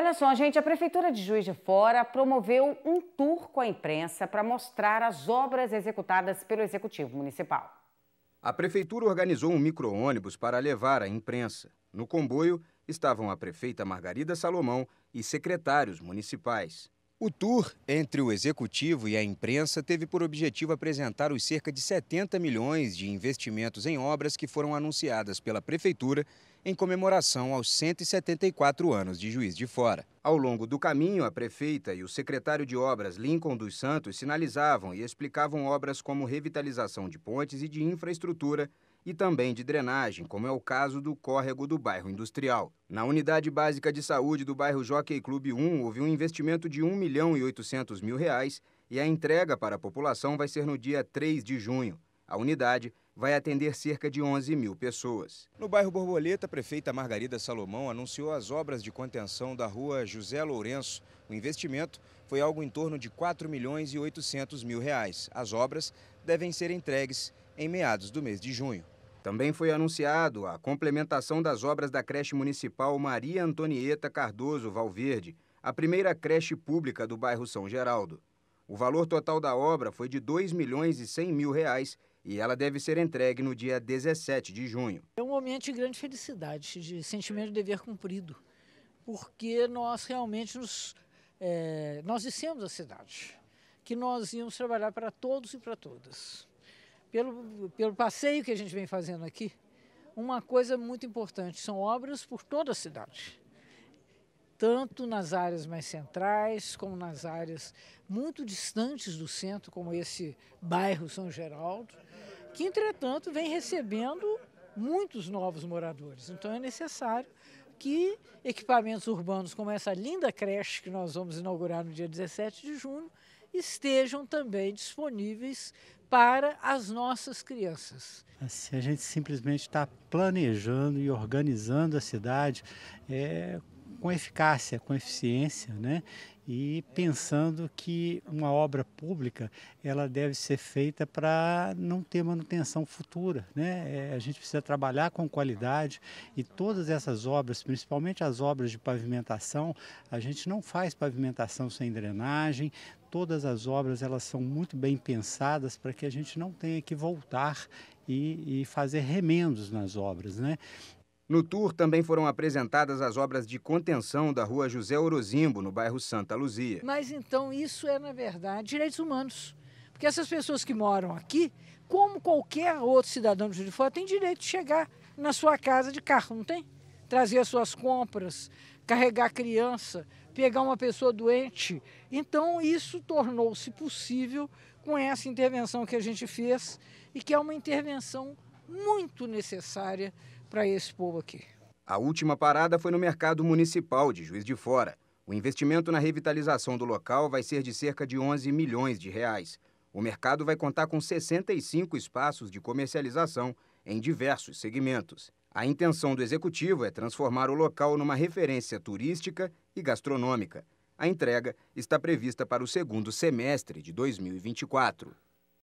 Olha só, gente, a Prefeitura de Juiz de Fora promoveu um tour com a imprensa para mostrar as obras executadas pelo Executivo Municipal. A Prefeitura organizou um micro-ônibus para levar a imprensa. No comboio estavam a prefeita Margarida Salomão e secretários municipais. O tour entre o executivo e a imprensa teve por objetivo apresentar os cerca de 70 milhões de investimentos em obras que foram anunciadas pela prefeitura em comemoração aos 174 anos de Juiz de Fora. Ao longo do caminho, a prefeita e o secretário de obras Lincoln dos Santos sinalizavam e explicavam obras como revitalização de pontes e de infraestrutura e também de drenagem, como é o caso do córrego do bairro Industrial. Na unidade básica de saúde do bairro Jockey Clube 1, houve um investimento de 1 milhão e 800 mil reais e a entrega para a população vai ser no dia 3 de junho. A unidade vai atender cerca de 11 mil pessoas. No bairro Borboleta, a prefeita Margarida Salomão anunciou as obras de contenção da rua José Lourenço. O investimento foi algo em torno de 4 milhões e 800 mil reais. As obras devem ser entregues em meados do mês de junho. Também foi anunciado a complementação das obras da creche municipal Maria Antonieta Cardoso Valverde, a primeira creche pública do bairro São Geraldo. O valor total da obra foi de R$ 2 milhões e 100 mil reais e ela deve ser entregue no dia 17 de junho. É um momento de grande felicidade, de sentimento de dever cumprido, porque nós realmente nos, é, nós dissemos à cidade que nós íamos trabalhar para todos e para todas pelo, pelo passeio que a gente vem fazendo aqui, uma coisa muito importante: são obras por toda a cidade. Tanto nas áreas mais centrais, como nas áreas muito distantes do centro, como esse bairro São Geraldo, que, entretanto, vem recebendo muitos novos moradores. Então, é necessário que equipamentos urbanos, como essa linda creche que nós vamos inaugurar no dia 17 de junho, estejam também disponíveis para as nossas crianças. Se assim, a gente simplesmente está planejando e organizando a cidade é, com eficácia, com eficiência, né? e pensando que uma obra pública ela deve ser feita para não ter manutenção futura, né? É, a gente precisa trabalhar com qualidade e todas essas obras, principalmente as obras de pavimentação, a gente não faz pavimentação sem drenagem, todas as obras elas são muito bem pensadas para que a gente não tenha que voltar e, e fazer remendos nas obras, né? no tour também foram apresentadas as obras de contenção da rua José Orozimbo, no bairro Santa Luzia. Mas então isso é, na verdade, direitos humanos. Porque essas pessoas que moram aqui, como qualquer outro cidadão de fora, tem direito de chegar na sua casa de carro, não tem? Trazer as suas compras, carregar a criança, pegar uma pessoa doente. Então isso tornou-se possível com essa intervenção que a gente fez e que é uma intervenção muito necessária para esse povo aqui. A última parada foi no mercado municipal de Juiz de Fora. O investimento na revitalização do local vai ser de cerca de 11 milhões de reais. O mercado vai contar com 65 espaços de comercialização em diversos segmentos. A intenção do executivo é transformar o local numa referência turística e gastronômica. A entrega está prevista para o segundo semestre de 2024.